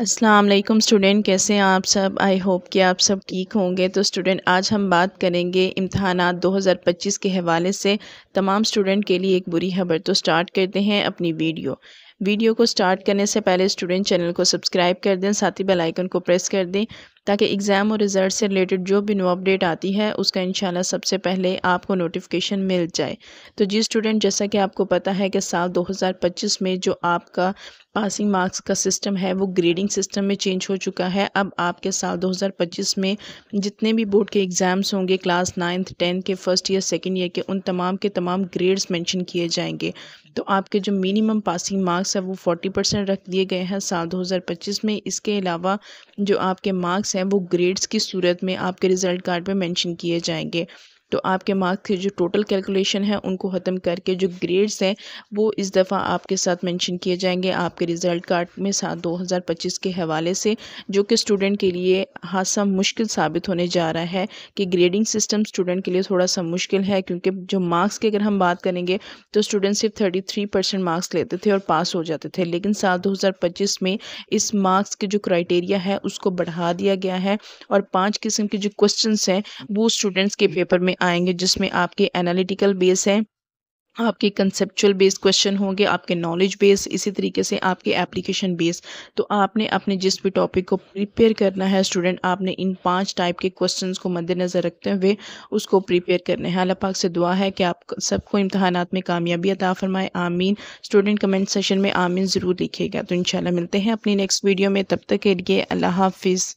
अस्सलाम वालेकुम स्टूडेंट कैसे हैं आप सब आई होप कि आप सब ठीक होंगे तो स्टूडेंट आज हम बात करेंगे इम्तहान 2025 के हवाले से तमाम स्टूडेंट के लिए एक बुरी खबर तो स्टार्ट करते हैं अपनी वीडियो वीडियो को स्टार्ट करने से पहले स्टूडेंट चैनल को सब्सक्राइब कर दें साथ ही बेल आइकन को प्रेस कर दें ताकि एग्ज़ाम और रिज़ल्ट से रिलेटेड जो भी न्यू अपडेट आती है उसका इंशाल्लाह सबसे पहले आपको नोटिफिकेशन मिल जाए तो जी स्टूडेंट जैसा कि आपको पता है कि साल 2025 में जो आपका पासिंग मार्क्स का सिस्टम है वो ग्रेडिंग सिस्टम में चेंज हो चुका है अब आपके साल 2025 में जितने भी बोर्ड के एग्ज़ाम्स होंगे क्लास नाइन्थ टेंथ के फर्स्ट ईयर सेकेंड ईयर के उन तमाम के तमाम ग्रेड्स मैंशन किए जाएंगे तो आपके जो मिनिमम पासिंग मार्क्स मार्क्स हैं वो फोर्टी परसेंट रख दिए गए हैं साल दो हज़ार पच्चीस में इसके अलावा जो आपके मार्क्स हैं वो ग्रेड्स की सूरत में आपके रिज़ल्ट कार्ड पे मैंशन किए जाएंगे तो आपके मार्क्स के जो टोटल कैलकुलेशन है उनको ख़त्म करके जो ग्रेड्स हैं वो इस दफ़ा आपके साथ मेंशन किए जाएंगे आपके रिज़ल्ट कार्ड में सात दो हज़ार पच्चीस के हवाले से जो कि स्टूडेंट के लिए हादसा मुश्किल साबित होने जा रहा है कि ग्रेडिंग सिस्टम स्टूडेंट के लिए थोड़ा सा मुश्किल है क्योंकि जो मार्क्स की अगर हम बात करेंगे तो स्टूडेंट सिर्फ थर्टी थ्री परसेंट मार्क्स लेते थे और पास हो जाते थे लेकिन साल दो हज़ार पच्चीस में इस मार्क्स के जो क्राइटेरिया है उसको बढ़ा दिया गया है और पाँच किस्म के जो क्वेश्चन हैं वो स्टूडेंट्स के पेपर में आएंगे जिसमें आपके एनालिटिकल बेस हैं आपके कंसेप्चुअल बेस क्वेश्चन होंगे आपके नॉलेज बेस इसी तरीके से आपके एप्लीकेशन बेस तो आपने अपने जिस भी टॉपिक को प्रिपेयर करना है स्टूडेंट आपने इन पांच टाइप के क्वेश्चंस को मद्देनज़र रखते हुए उसको प्रिपेयर करने हैं अल्लाह पाक से दुआ है कि आप सबको इम्तहान में कामयाबी अता फरमाए आमीन स्टूडेंट कमेंट सेशन में आमीन ज़रूर लिखेगा तो इन मिलते हैं अपनी नेक्स्ट वीडियो में तब तक के लिए अल्लाह हाफिज़